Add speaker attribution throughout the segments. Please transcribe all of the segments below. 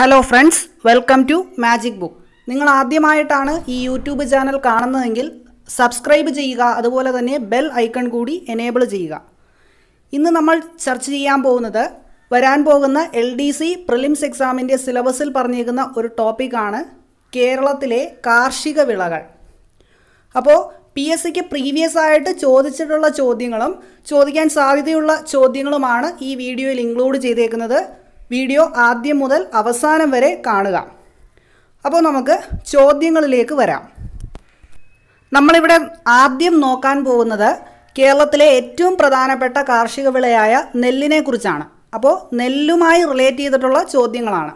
Speaker 1: hello friends welcome to magic book നിങ്ങൾ ആദ്യമായിട്ടാണ് ഈ യൂട്യൂബ് ചാനൽ കാണുന്നതെങ്കിൽ സബ്സ്ക്രൈബ് ചെയ്യുക അതുപോലെ തന്നെ ബെൽ ഐക്കൺ കൂടി എനേബിൾ ചെയ്യുക ഇന്ന് നമ്മൾ ചർച്ച ചെയ്യാൻ പോകുന്നത് വരാൻ പോകുന്ന എൽ ഡി സി പ്രിലിംസ് എക്സാമിൻ്റെ സിലബസിൽ പറഞ്ഞിരിക്കുന്ന ഒരു ടോപ്പിക്കാണ് കേരളത്തിലെ കാർഷിക വിളകൾ അപ്പോൾ പി എസ് സിക്ക് പ്രീവിയസ് ആയിട്ട് ചോദിച്ചിട്ടുള്ള ചോദ്യങ്ങളും ചോദിക്കാൻ സാധ്യതയുള്ള ചോദ്യങ്ങളുമാണ് ഈ വീഡിയോയിൽ ഇൻക്ലൂഡ് ചെയ്തേക്കുന്നത് വീഡിയോ ആദ്യം മുതൽ അവസാനം വരെ കാണുക അപ്പോൾ നമുക്ക് ചോദ്യങ്ങളിലേക്ക് വരാം നമ്മളിവിടെ ആദ്യം നോക്കാൻ പോകുന്നത് കേരളത്തിലെ ഏറ്റവും പ്രധാനപ്പെട്ട കാർഷിക വിളയായ നെല്ലിനെ കുറിച്ചാണ് അപ്പോൾ നെല്ലുമായി റിലേറ്റ് ചെയ്തിട്ടുള്ള ചോദ്യങ്ങളാണ്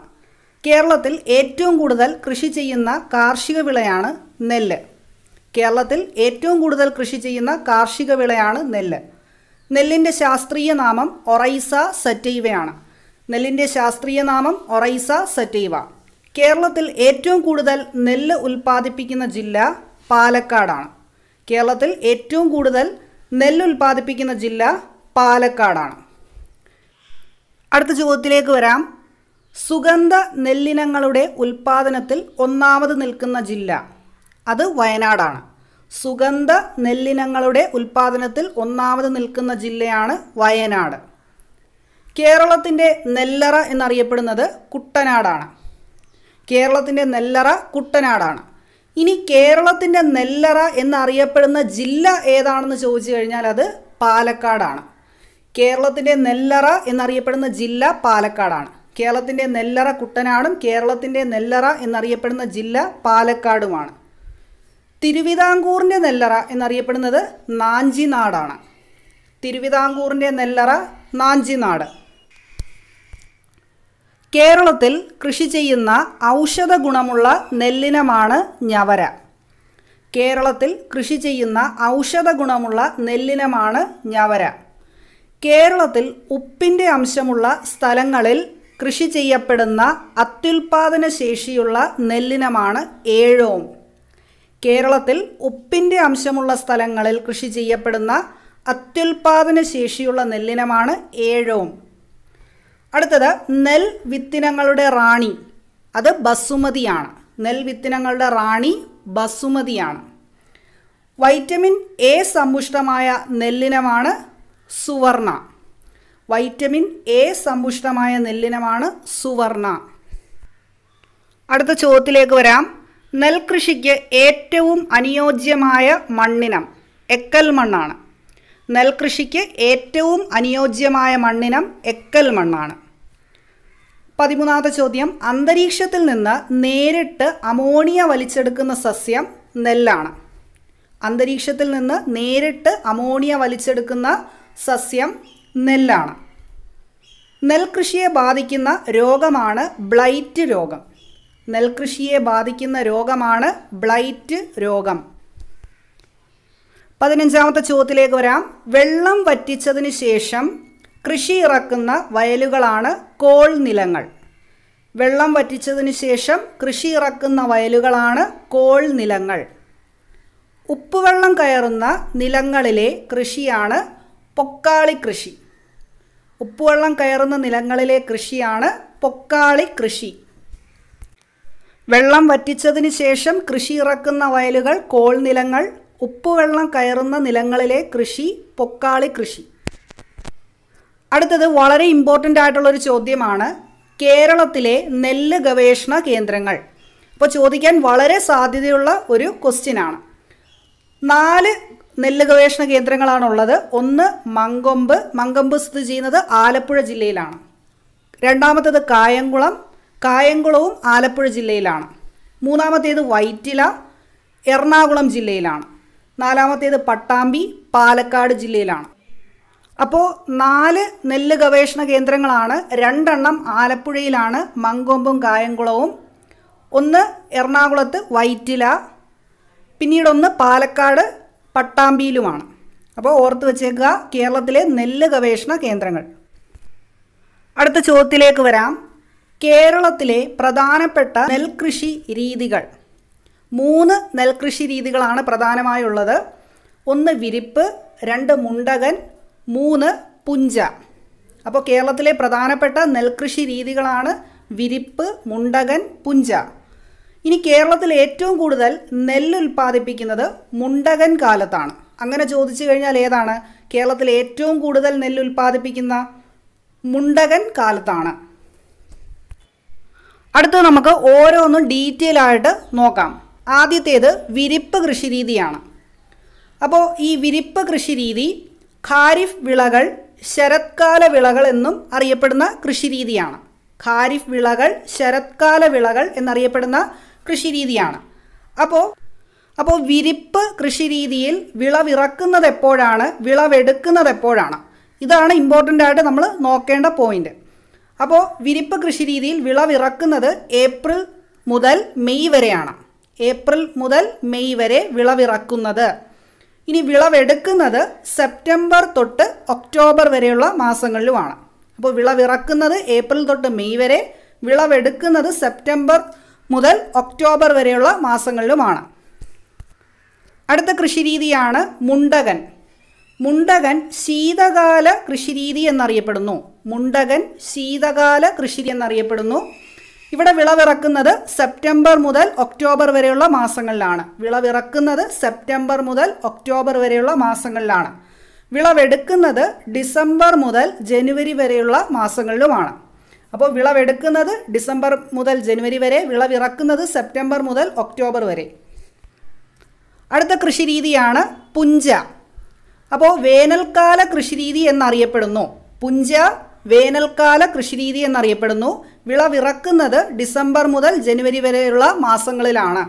Speaker 1: കേരളത്തിൽ ഏറ്റവും കൂടുതൽ കൃഷി ചെയ്യുന്ന കാർഷിക വിളയാണ് നെല്ല് കേരളത്തിൽ ഏറ്റവും കൂടുതൽ കൃഷി ചെയ്യുന്ന കാർഷിക വിളയാണ് നെല്ല് നെല്ലിൻ്റെ ശാസ്ത്രീയ നാമം ഒറൈസ സറ്റൈവയാണ് നെല്ലിൻ്റെ ശാസ്ത്രീയ നാമം ഒറൈസ സറ്റൈവ കേരളത്തിൽ ഏറ്റവും കൂടുതൽ നെല്ല് ഉൽപ്പാദിപ്പിക്കുന്ന ജില്ല പാലക്കാടാണ് കേരളത്തിൽ ഏറ്റവും കൂടുതൽ നെല്ല് ഉൽപ്പാദിപ്പിക്കുന്ന ജില്ല പാലക്കാടാണ് അടുത്ത ചോദ്യത്തിലേക്ക് വരാം സുഗന്ധ നെല്ലിനങ്ങളുടെ ഉൽപ്പാദനത്തിൽ ഒന്നാമത് നിൽക്കുന്ന ജില്ല അത് വയനാടാണ് സുഗന്ധ നെല്ലിനങ്ങളുടെ ഉൽപ്പാദനത്തിൽ ഒന്നാമത് നിൽക്കുന്ന ജില്ലയാണ് വയനാട് കേരളത്തിൻ്റെ നെല്ലറ എന്നറിയപ്പെടുന്നത് കുട്ടനാടാണ് കേരളത്തിൻ്റെ നെല്ലറ കുട്ടനാടാണ് ഇനി കേരളത്തിൻ്റെ നെല്ലറ എന്നറിയപ്പെടുന്ന ജില്ല ഏതാണെന്ന് ചോദിച്ചു കഴിഞ്ഞാൽ അത് പാലക്കാടാണ് കേരളത്തിൻ്റെ നെല്ലറ എന്നറിയപ്പെടുന്ന ജില്ല പാലക്കാടാണ് കേരളത്തിൻ്റെ നെല്ലറ കുട്ടനാടും കേരളത്തിൻ്റെ നെല്ലറ എന്നറിയപ്പെടുന്ന ജില്ല പാലക്കാടുമാണ് തിരുവിതാംകൂറിൻ്റെ നെല്ലറ എന്നറിയപ്പെടുന്നത് നാഞ്ചിനാടാണ് തിരുവിതാംകൂറിൻ്റെ നെല്ലറ നാഞ്ചിനാട് കേരളത്തിൽ കൃഷി ചെയ്യുന്ന ഔഷധ ഗുണമുള്ള നെല്ലിനമാണ് ഞവര കേരളത്തിൽ കൃഷി ചെയ്യുന്ന ഔഷധ ഗുണമുള്ള നെല്ലിനമാണ് ഞവര കേരളത്തിൽ ഉപ്പിൻ്റെ അംശമുള്ള സ്ഥലങ്ങളിൽ കൃഷി ചെയ്യപ്പെടുന്ന അത്യുൽപാദന ശേഷിയുള്ള നെല്ലിനമാണ് ഏഴോം കേരളത്തിൽ ഉപ്പിൻ്റെ അംശമുള്ള സ്ഥലങ്ങളിൽ കൃഷി ചെയ്യപ്പെടുന്ന അത്യുൽപാദന ശേഷിയുള്ള നെല്ലിനമാണ് ഏഴോം അടുത്തത് നെൽ വിത്തിനങ്ങളുടെ റാണി അത് ബസുമതിയാണ് നെൽ വിത്തിനങ്ങളുടെ റാണി ബസുമതിയാണ് വൈറ്റമിൻ എ സമ്പുഷ്ടമായ നെല്ലിനമാണ് സുവർണ വൈറ്റമിൻ എ സമ്പുഷ്ടമായ നെല്ലിനമാണ് സുവർണ അടുത്ത ചോദ്യത്തിലേക്ക് വരാം നെൽകൃഷിക്ക് ഏറ്റവും അനുയോജ്യമായ മണ്ണിനം എക്കൽ മണ്ണാണ് നെൽകൃഷിക്ക് ഏറ്റവും അനുയോജ്യമായ മണ്ണിനം എക്കൽ മണ്ണാണ് പതിമൂന്നാമത്തെ ചോദ്യം അന്തരീക്ഷത്തിൽ നിന്ന് നേരിട്ട് അമോണിയ വലിച്ചെടുക്കുന്ന സസ്യം നെല്ലാണ് അന്തരീക്ഷത്തിൽ നിന്ന് നേരിട്ട് അമോണിയ വലിച്ചെടുക്കുന്ന സസ്യം നെല്ലാണ് നെൽകൃഷിയെ ബാധിക്കുന്ന രോഗമാണ് ബ്ലൈറ്റ് രോഗം നെൽകൃഷിയെ ബാധിക്കുന്ന രോഗമാണ് ബ്ലൈറ്റ് രോഗം പതിനഞ്ചാമത്തെ ചോദ്യത്തിലേക്ക് വരാം വെള്ളം വറ്റിച്ചതിന് ശേഷം കൃഷി ഇറക്കുന്ന വയലുകളാണ് കോൾ നിലങ്ങൾ വെള്ളം വറ്റിച്ചതിന് ശേഷം കൃഷി ഇറക്കുന്ന വയലുകളാണ് കോൾ നിലങ്ങൾ ഉപ്പുവെള്ളം കയറുന്ന നിലങ്ങളിലെ കൃഷിയാണ് പൊക്കാളി കൃഷി ഉപ്പുവെള്ളം കയറുന്ന നിലങ്ങളിലെ കൃഷിയാണ് പൊക്കാളി കൃഷി വെള്ളം വറ്റിച്ചതിന് ശേഷം കൃഷി ഇറക്കുന്ന വയലുകൾ കോൾ നിലങ്ങൾ ഉപ്പുവെള്ളം കയറുന്ന നിലങ്ങളിലെ കൃഷി പൊക്കാളി കൃഷി അടുത്തത് വളരെ ഇമ്പോർട്ടൻ്റ് ആയിട്ടുള്ളൊരു ചോദ്യമാണ് കേരളത്തിലെ നെല്ല് ഗവേഷണ കേന്ദ്രങ്ങൾ അപ്പോൾ ചോദിക്കാൻ വളരെ സാധ്യതയുള്ള ഒരു ക്വസ്റ്റ്യനാണ് നാല് നെല്ല് ഗവേഷണ കേന്ദ്രങ്ങളാണുള്ളത് ഒന്ന് മങ്കൊമ്പ് മങ്കൊമ്പ് സ്ഥിതി ചെയ്യുന്നത് ആലപ്പുഴ ജില്ലയിലാണ് രണ്ടാമത്തേത് കായംകുളം കായംകുളവും ആലപ്പുഴ ജില്ലയിലാണ് മൂന്നാമത്തേത് വൈറ്റില എറണാകുളം ജില്ലയിലാണ് നാലാമത്തേത് പട്ടാമ്പി പാലക്കാട് ജില്ലയിലാണ് അപ്പോൾ നാല് നെല്ല് ഗവേഷണ കേന്ദ്രങ്ങളാണ് രണ്ടെണ്ണം ആലപ്പുഴയിലാണ് മങ്കൊമ്പും കായംകുളവും ഒന്ന് എറണാകുളത്ത് വൈറ്റില പിന്നീടൊന്ന് പാലക്കാട് പട്ടാമ്പിയിലുമാണ് അപ്പോൾ ഓർത്ത് വെച്ചേക്കുക കേരളത്തിലെ നെല്ല് ഗവേഷണ കേന്ദ്രങ്ങൾ അടുത്ത ചോദ്യത്തിലേക്ക് വരാം കേരളത്തിലെ പ്രധാനപ്പെട്ട നെൽകൃഷി രീതികൾ മൂന്ന് നെൽകൃഷി രീതികളാണ് പ്രധാനമായുള്ളത് ഒന്ന് വിരിപ്പ് രണ്ട് മുണ്ടകൻ മൂന്ന് പുഞ്ച അപ്പോൾ കേരളത്തിലെ പ്രധാനപ്പെട്ട നെൽകൃഷി രീതികളാണ് വിരിപ്പ് മുണ്ടകൻ പുഞ്ച ഇനി കേരളത്തിൽ ഏറ്റവും കൂടുതൽ നെല്ല് ഉൽപ്പാദിപ്പിക്കുന്നത് മുണ്ടകൻ കാലത്താണ് അങ്ങനെ ചോദിച്ചു കഴിഞ്ഞാൽ ഏതാണ് കേരളത്തിൽ ഏറ്റവും കൂടുതൽ നെല്ല് ഉൽപ്പാദിപ്പിക്കുന്ന മുണ്ടകൻ കാലത്താണ് അടുത്ത് നമുക്ക് ഓരോന്നും ഡീറ്റെയിൽ ആയിട്ട് നോക്കാം ആദ്യത്തേത് വിരിപ്പ് കൃഷി രീതിയാണ് അപ്പോൾ ഈ വിരിപ്പ് കൃഷി രീതി ഖാരിഫ് വിളകൾ ശരത്കാല വിളകൾ എന്നും അറിയപ്പെടുന്ന കൃഷിരീതിയാണ് ഖാരിഫ് വിളകൾ ശരത്കാല വിളകൾ എന്നറിയപ്പെടുന്ന കൃഷിരീതിയാണ് അപ്പോൾ അപ്പോൾ വിരിപ്പ് കൃഷിരീതിയിൽ വിളവിറക്കുന്നത് എപ്പോഴാണ് വിളവെടുക്കുന്നത് എപ്പോഴാണ് ഇതാണ് ഇമ്പോർട്ടൻ്റ് ആയിട്ട് നമ്മൾ നോക്കേണ്ട പോയിന്റ് അപ്പോൾ വിരിപ്പ് കൃഷിരീതിയിൽ വിളവിറക്കുന്നത് ഏപ്രിൽ മുതൽ മെയ് വരെയാണ് ഏപ്രിൽ മുതൽ മെയ് വരെ വിളവിറക്കുന്നത് ഇനി വിളവെടുക്കുന്നത് സെപ്റ്റംബർ തൊട്ട് ഒക്ടോബർ വരെയുള്ള മാസങ്ങളിലുമാണ് അപ്പോൾ വിളവിറക്കുന്നത് ഏപ്രിൽ തൊട്ട് മെയ് വരെ വിളവെടുക്കുന്നത് സെപ്റ്റംബർ മുതൽ ഒക്ടോബർ വരെയുള്ള മാസങ്ങളിലുമാണ് അടുത്ത കൃഷിരീതിയാണ് മുണ്ടകൻ മുണ്ടകൻ ശീതകാല കൃഷിരീതി എന്നറിയപ്പെടുന്നു മുണ്ടകൻ ശീതകാല കൃഷിരീതി എന്നറിയപ്പെടുന്നു ഇവിടെ വിളവിറക്കുന്നത് സെപ്റ്റംബർ മുതൽ ഒക്ടോബർ വരെയുള്ള മാസങ്ങളിലാണ് വിളവിറക്കുന്നത് സെപ്റ്റംബർ മുതൽ ഒക്ടോബർ വരെയുള്ള മാസങ്ങളിലാണ് വിളവെടുക്കുന്നത് ഡിസംബർ മുതൽ ജനുവരി വരെയുള്ള മാസങ്ങളിലുമാണ് അപ്പോൾ വിളവെടുക്കുന്നത് ഡിസംബർ മുതൽ ജനുവരി വരെ വിളവിറക്കുന്നത് സെപ്റ്റംബർ മുതൽ ഒക്ടോബർ വരെ അടുത്ത കൃഷി രീതിയാണ് പുഞ്ച അപ്പോൾ വേനൽക്കാല കൃഷിരീതി എന്നറിയപ്പെടുന്നു പുഞ്ച വേനൽക്കാല കൃഷിരീതി എന്നറിയപ്പെടുന്നു വിളവിറക്കുന്നത് ഡിസംബർ മുതൽ ജനുവരി വരെയുള്ള മാസങ്ങളിലാണ്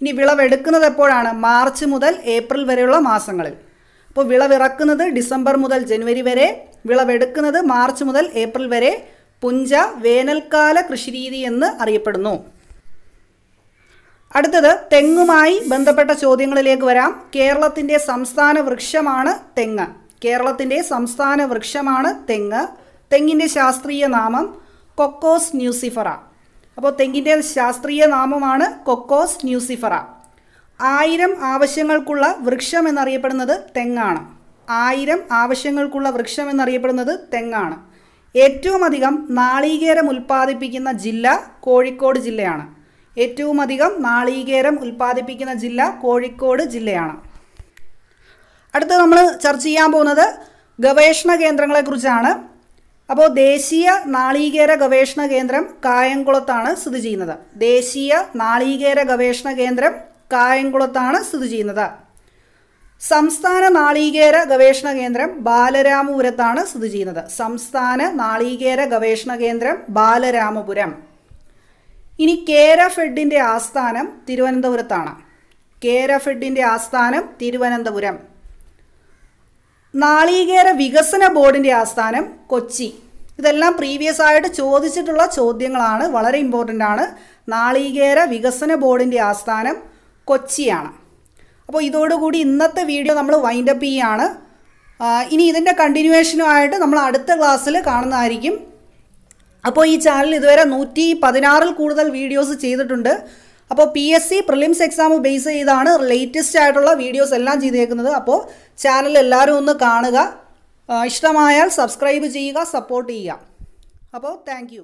Speaker 1: ഇനി വിളവെടുക്കുന്നത് എപ്പോഴാണ് മാർച്ച് മുതൽ ഏപ്രിൽ വരെയുള്ള മാസങ്ങളിൽ അപ്പോൾ വിളവിറക്കുന്നത് ഡിസംബർ മുതൽ ജനുവരി വരെ വിളവെടുക്കുന്നത് മാർച്ച് മുതൽ ഏപ്രിൽ വരെ പുഞ്ച വേനൽക്കാല കൃഷിരീതി എന്ന് അറിയപ്പെടുന്നു അടുത്തത് തെങ്ങുമായി ബന്ധപ്പെട്ട ചോദ്യങ്ങളിലേക്ക് വരാം കേരളത്തിൻ്റെ സംസ്ഥാന വൃക്ഷമാണ് തെങ്ങ് കേരളത്തിൻ്റെ സംസ്ഥാന വൃക്ഷമാണ് തെങ്ങ് തെങ്ങിൻ്റെ ശാസ്ത്രീയ നാമം കൊക്കോസ് ന്യൂസിഫറ അപ്പോൾ തെങ്ങിൻ്റെ ശാസ്ത്രീയ നാമമാണ് കൊക്കോസ് ന്യൂസിഫറ ആയിരം ആവശ്യങ്ങൾക്കുള്ള വൃക്ഷം എന്നറിയപ്പെടുന്നത് തെങ്ങാണ് ആയിരം ആവശ്യങ്ങൾക്കുള്ള വൃക്ഷം എന്നറിയപ്പെടുന്നത് തെങ്ങാണ് ഏറ്റവും അധികം നാളികേരം ഉൽപ്പാദിപ്പിക്കുന്ന ജില്ല കോഴിക്കോട് ജില്ലയാണ് ഏറ്റവും അധികം നാളികേരം ഉൽപ്പാദിപ്പിക്കുന്ന ജില്ല കോഴിക്കോട് ജില്ലയാണ് അടുത്ത് നമ്മൾ ചർച്ച ചെയ്യാൻ പോകുന്നത് ഗവേഷണ കേന്ദ്രങ്ങളെക്കുറിച്ചാണ് അപ്പോൾ ദേശീയ നാളീകേര ഗവേഷണ കേന്ദ്രം കായംകുളത്താണ് സ്ഥിതി ചെയ്യുന്നത് ദേശീയ നാളീകേര ഗവേഷണ കേന്ദ്രം കായംകുളത്താണ് സ്ഥിതി ചെയ്യുന്നത് സംസ്ഥാന നാളീകേര ഗവേഷണ കേന്ദ്രം ബാലരാമപുരത്താണ് സ്ഥിതി ചെയ്യുന്നത് സംസ്ഥാന നാളീകേര ഗവേഷണ കേന്ദ്രം ബാലരാമപുരം ഇനി കേര ഫെഡിൻ്റെ ആസ്ഥാനം തിരുവനന്തപുരത്താണ് കേര ഫെഡിൻ്റെ ആസ്ഥാനം തിരുവനന്തപുരം നാളികേര വികസന ബോർഡിൻ്റെ ആസ്ഥാനം കൊച്ചി ഇതെല്ലാം പ്രീവിയസ് ആയിട്ട് ചോദിച്ചിട്ടുള്ള ചോദ്യങ്ങളാണ് വളരെ ഇമ്പോർട്ടൻ്റ് ആണ് നാളികേര വികസന ബോർഡിൻ്റെ ആസ്ഥാനം കൊച്ചിയാണ് അപ്പോൾ ഇതോടുകൂടി ഇന്നത്തെ വീഡിയോ നമ്മൾ വൈൻഡപ്പ് ചെയ്യുകയാണ് ഇനി ഇതിൻ്റെ കണ്ടിന്യൂവേഷനുമായിട്ട് നമ്മൾ അടുത്ത ക്ലാസ്സിൽ കാണുന്നതായിരിക്കും അപ്പോൾ ഈ ചാനൽ ഇതുവരെ നൂറ്റി പതിനാറിൽ കൂടുതൽ വീഡിയോസ് ചെയ്തിട്ടുണ്ട് അപ്പോൾ P S C prelims exam base ചെയ്താണ് ലേറ്റസ്റ്റ് ആയിട്ടുള്ള വീഡിയോസ് എല്ലാം ചെയ്തേക്കുന്നത് അപ്പോൾ ചാനൽ എല്ലാവരും ഒന്ന് കാണുക ഇഷ്ടമായാൽ സബ്സ്ക്രൈബ് ചെയ്യുക സപ്പോർട്ട് ചെയ്യുക അപ്പോൾ താങ്ക്